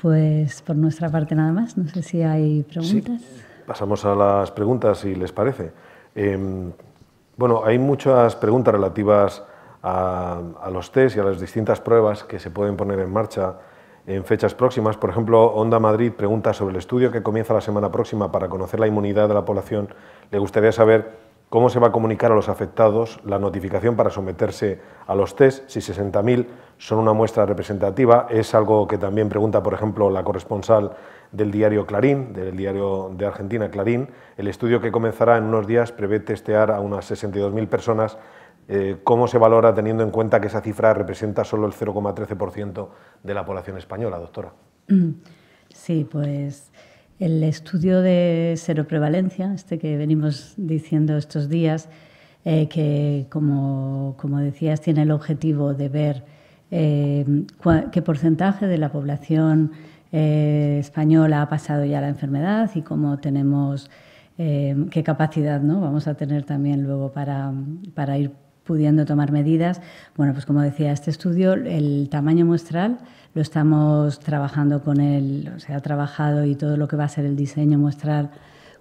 Pues por nuestra parte nada más. No sé si hay preguntas. Sí. Pasamos a las preguntas, si les parece. Em, bueno, hay muchas preguntas relativas a, a, los test y a las distintas pruebas que se pueden poner en marcha en fechas próximas. Por ejemplo, Onda Madrid pregunta sobre el estudio que comienza la semana próxima para conocer la inmunidad de la población. Le gustaría saber cómo se va a comunicar a los afectados la notificación para someterse a los test, si 60.000 son una muestra representativa, es algo que también pregunta, por ejemplo, la corresponsal del diario Clarín, del diario de Argentina Clarín, el estudio que comenzará en unos días prevé testear a unas 62.000 personas, eh, cómo se valora teniendo en cuenta que esa cifra representa solo el 0,13% de la población española, doctora. Mm. Sí, pues... El estudio de seroprevalencia, este que venimos diciendo estos días, eh, que como, decías tiene el objetivo de ver eh, qué porcentaje de la población eh, española ha pasado ya la enfermedad y cómo tenemos, qué capacidad ¿no? vamos a tener también luego para, para ir pudiendo tomar medidas. Bueno, pues como decía, este estudio, el tamaño muestral lo estamos trabajando con él se ha trabajado y todo lo que va a ser el diseño muestral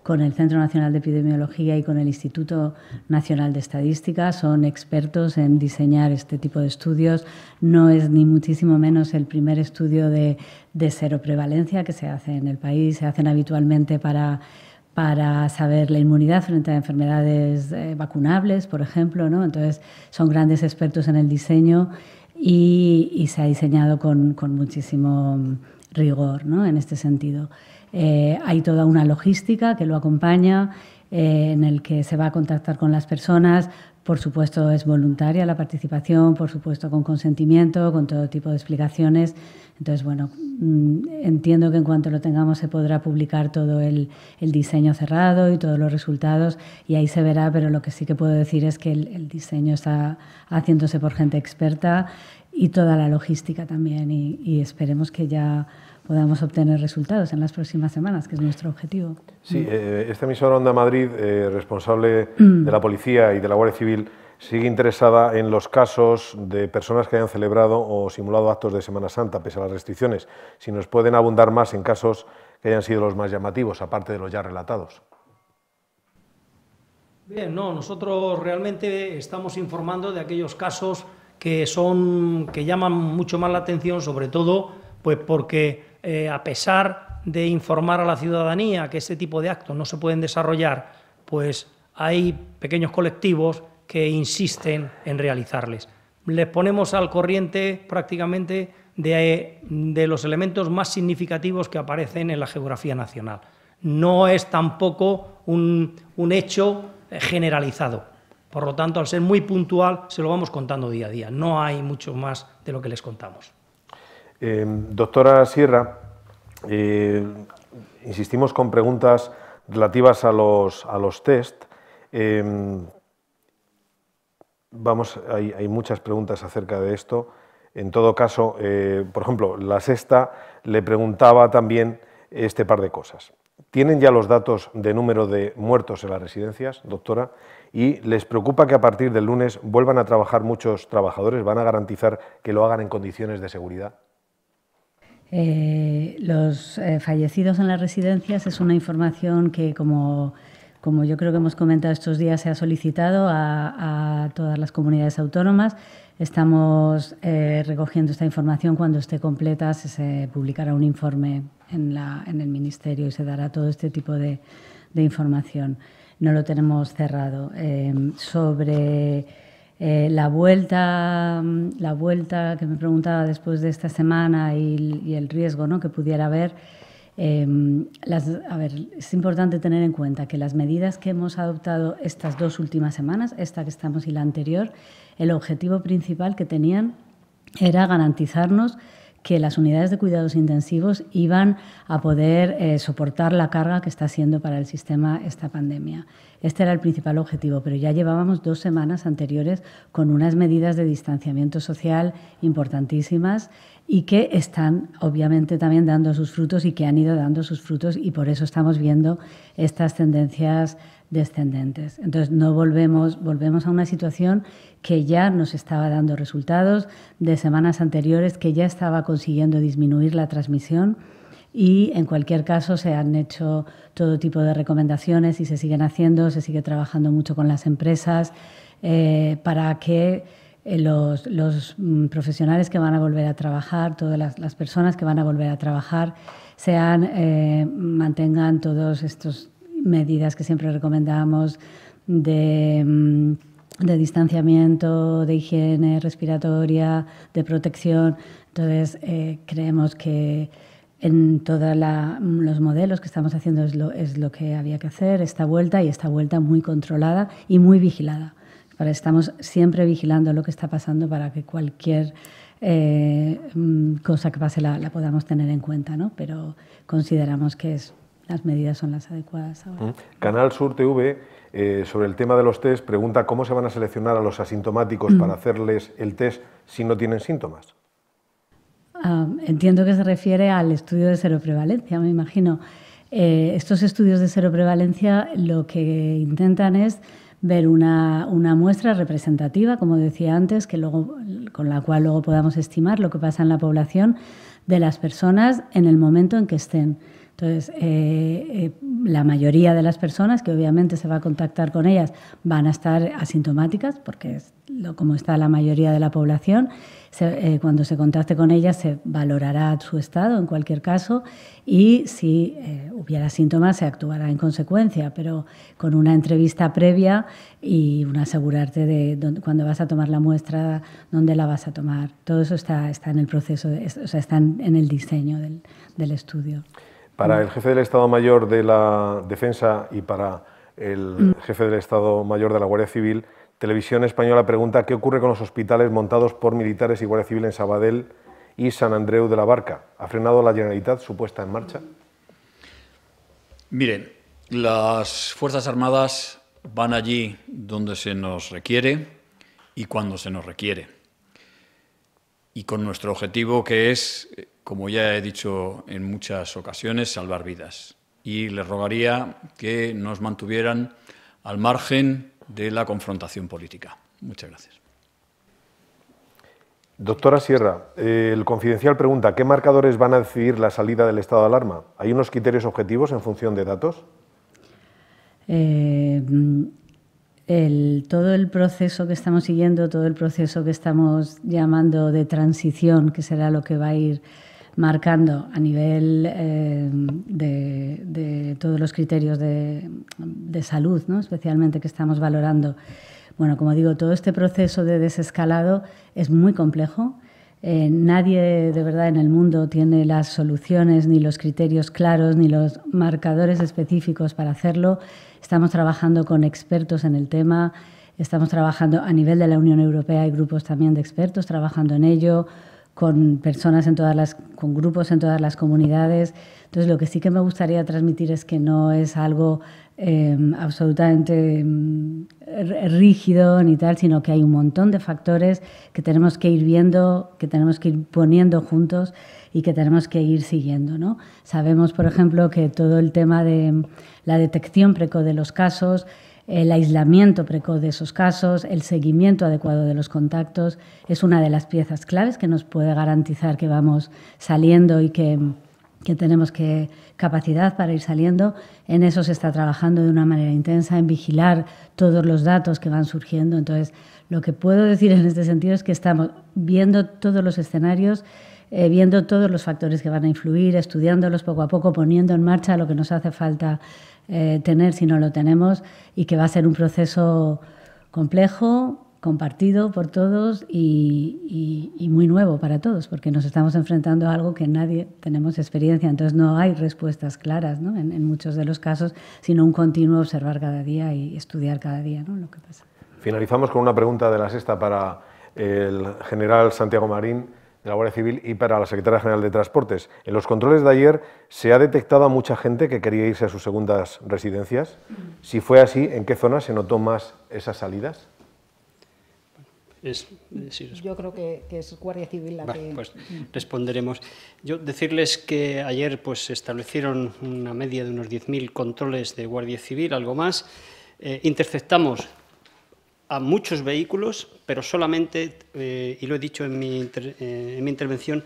con el Centro Nacional de Epidemiología y con el Instituto Nacional de Estadística. Son expertos en diseñar este tipo de estudios. No es ni muchísimo menos el primer estudio de, de seroprevalencia que se hace en el país. Se hacen habitualmente para para saber la inmunidad frente a enfermedades eh, vacunables, por ejemplo. Entonces, son grandes expertos en el diseño y, se ha diseñado con, muchísimo rigor en este sentido. Eh, hay toda una logística que lo acompaña eh, en el que se va a contactar con las personas. Por supuesto, es voluntaria la participación, por supuesto, con consentimiento, con todo tipo de explicaciones. Entonces, bueno, mm, entiendo que en cuanto lo tengamos se podrá publicar todo el, diseño cerrado y todos los resultados y ahí se verá, pero lo que sí que puedo decir es que el, diseño está haciéndose por gente experta y toda la logística también y esperemos que ya podamos obtener resultados en las próximas semanas, que es nuestro objetivo. Sí, este esta emisora Onda Madrid, eh, responsable de la policía y de la Guardia Civil, sigue interesada en los casos de personas que hayan celebrado o simulado actos de Semana Santa, pese a las restricciones. Si nos pueden abundar más en casos que hayan sido los más llamativos, aparte de los ya relatados. Bien, no, nosotros realmente estamos informando de aquellos casos que son que llaman mucho más la atención, sobre todo pues porque eh, a pesar de informar a la ciudadanía que este tipo de actos no se pueden desarrollar, pues hay pequeños colectivos que insisten en realizarles. Les ponemos al corriente prácticamente de, los elementos más significativos que aparecen en la geografía nacional. No es tampoco un hecho generalizado. Por lo tanto, al ser muy puntual, se lo vamos contando día a día. No hay mucho más de lo que les contamos. Em, doctora Sierra, eh, insistimos con preguntas relativas a los, a los test. Em, vamos, hay, hay, muchas preguntas acerca de esto. En todo caso, eh, por ejemplo, la sexta le preguntaba también este par de cosas. ¿Tienen ya los datos de número de muertos en las residencias, doctora? y les preocupa que a partir del lunes vuelvan a trabajar muchos trabajadores, van a garantizar que lo hagan en condiciones de seguridad. Eh, los eh, fallecidos en las residencias es una información que, como, como, yo creo que hemos comentado estos días, se ha solicitado a, todas las comunidades autónomas. Estamos eh, recogiendo esta información. Cuando esté completa, se, publicará un informe en, la, en, el Ministerio y se dará todo este tipo de, de información. No lo tenemos cerrado. sobre eh, la, vuelta, mm, la vuelta que me preguntaba después de esta semana y, el riesgo ¿no? que pudiera haber, em, ver, es importante tener en cuenta que las medidas que hemos adoptado estas dos últimas semanas, esta que estamos y la anterior, el objetivo principal que tenían era garantizarnos que las unidades de cuidados intensivos iban a poder eh, soportar la carga que está siendo para el sistema esta pandemia. Este era el principal objetivo, pero ya llevábamos dos semanas anteriores con unas medidas de distanciamiento social importantísimas y que están obviamente también dando sus frutos y que han ido dando sus frutos y por eso estamos viendo estas tendencias descendentes. Entonces, no volvemos, volvemos a una situación que ya nos estaba dando resultados de semanas anteriores, que ya estaba consiguiendo disminuir la transmisión y en cualquier caso se han hecho todo tipo de recomendaciones y se siguen haciendo, se sigue trabajando mucho con las empresas eh, para que eh, los, mm, profesionales que van a volver a trabajar, todas las, personas que van a volver a trabajar, sean, eh, mantengan todos estos medidas que siempre recomendamos mm, de, distanciamiento, de higiene respiratoria, de protección. Entonces, eh, creemos que en todos mm, los modelos que estamos haciendo es lo, es lo que había que hacer, esta vuelta y esta vuelta muy controlada y muy vigilada. Para, estamos siempre vigilando lo que está pasando para que cualquier eh, mm, cosa que pase la, la, podamos tener en cuenta, ¿no? pero consideramos que es las medidas son las adecuadas ahora. Mm. Canal Sur TV, eh, sobre el tema de los test, pregunta cómo se van a seleccionar a los asintomáticos mm. para hacerles el test si no tienen síntomas. Ah, entiendo que se refiere al estudio de seroprevalencia, me imagino. Eh, estos estudios de seroprevalencia lo que intentan es ver una, una, muestra representativa, como decía antes, que luego, con la cual luego podamos estimar lo que pasa en la población de las personas en el momento en que estén. Entonces, eh, eh, la mayoría de las personas que obviamente se va a contactar con ellas van a estar asintomáticas, porque es lo, como está la mayoría de la población. Eh, cuando se contacte con ellas se valorará su estado en cualquier caso y si hubiera síntomas se actuará en consecuencia, pero con una entrevista previa y un asegurarte de dónde, cuándo vas a tomar la muestra, dónde la vas a tomar. Todo eso está, está en el proceso, o sea, está en, el diseño del estudio. Para mm. el jefe del Estado Mayor de la Defensa y para el mm. jefe del Estado Mayor de la Guardia Civil, Televisión Española pregunta qué ocurre con los hospitales montados por militares y Guardia Civil en Sabadell y San Andreu de la Barca. ¿Ha frenado la Generalitat su puesta en marcha? Miren, las Fuerzas Armadas van allí donde se nos requiere y cuando se nos requiere. Y con nuestro objetivo que es eh, como ya he dicho en muchas ocasiones, salvar vidas. Y les rogaría que nos mantuvieran al margen de la confrontación política. Muchas gracias. Doctora Sierra, eh, el confidencial pregunta, ¿qué marcadores van a decidir la salida del estado de alarma? ¿Hay unos criterios objetivos en función de datos? Eh, todo el proceso que estamos siguiendo, todo el proceso que estamos llamando de transición, que será lo que va a ir marcando a nivel eh, de, todos los criterios de, salud, ¿no? especialmente que estamos valorando. Bueno, como digo, todo este proceso de desescalado es muy complejo. Eh, nadie de verdad en el mundo tiene las soluciones, ni los criterios claros, ni los marcadores específicos para hacerlo. Estamos trabajando con expertos en el tema, estamos trabajando a nivel de la Unión Europea, hay grupos también de expertos trabajando en ello con personas en todas las, con grupos en todas las comunidades. Entonces, lo que sí que me gustaría transmitir es que no es algo em, absolutamente em, rígido ni tal, sino que hay un montón de factores que tenemos que ir viendo, que tenemos que ir poniendo juntos y que tenemos que ir siguiendo. ¿no? Sabemos, por ejemplo, que todo el tema de la detección precoz de los casos el aislamiento precoz de esos casos, el seguimiento adecuado de los contactos, es una de las piezas claves que nos puede garantizar que vamos saliendo y que, tenemos que, capacidad para ir saliendo. En eso se está trabajando de una manera intensa, en vigilar todos los datos que van surgiendo. Entonces, lo que puedo decir en este sentido es que estamos viendo todos los escenarios eh, viendo todos los factores que van a influir, estudiándolos poco a poco, poniendo en marcha lo que nos hace falta eh, tener si no lo tenemos y que va a ser un proceso complejo, compartido por todos y, muy nuevo para todos, porque nos estamos enfrentando a algo que nadie tenemos experiencia, entonces no hay respuestas claras en, muchos de los casos, sino un continuo observar cada día y estudiar cada día lo que pasa. Finalizamos con una pregunta de la sexta para el general Santiago Marín de la Guardia Civil y para la Secretaria General de Transportes. En los controles de ayer se ha detectado a mucha gente que quería irse a sus segundas residencias. Si fue así, ¿en qué zona se notó más esas salidas? yo creo que, es Guardia Civil la que... Pues responderemos. Yo decirles que ayer pues, se establecieron una media de unos 10.000 controles de Guardia Civil, algo más. Eh, interceptamos a muchos vehículos, pero solamente, eh, y lo he dicho en mi, eh, en intervención,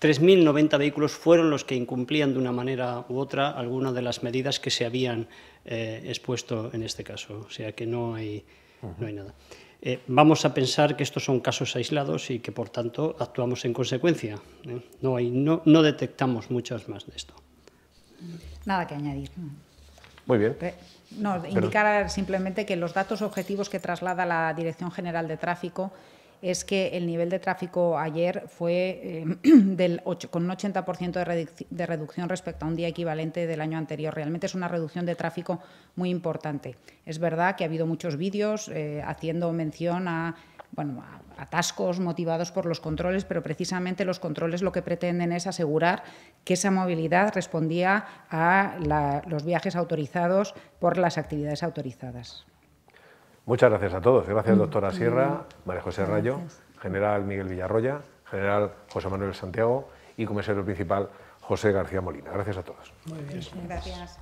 3.090 vehículos fueron los que incumplían de una manera u otra alguna de las medidas que se habían eh, expuesto en este caso. O sea que no hay, no hay nada. vamos a pensar que estos son casos aislados y que por tanto actuamos en consecuencia. No, hay, no, no, detectamos muchas más de esto. Nada que añadir. Muy bien. No, indicar simplemente que los datos objetivos que traslada la Dirección General de Tráfico es que el nivel de tráfico ayer fue eh, del con un 80% de, reducción respecto a un día equivalente del año anterior. Realmente es una reducción de tráfico muy importante. Es verdad que ha habido muchos vídeos eh, haciendo mención a bueno, atascos motivados por los controles, pero precisamente los controles lo que pretenden es asegurar que esa movilidad respondía a los viajes autorizados por las actividades autorizadas. Muchas gracias a todos. Gracias, mm, doctora Sierra, María José Rayo, general Miguel Villarroya, general José Manuel Santiago y comisario principal José García Molina. Gracias a todos. Muy bien. gracias.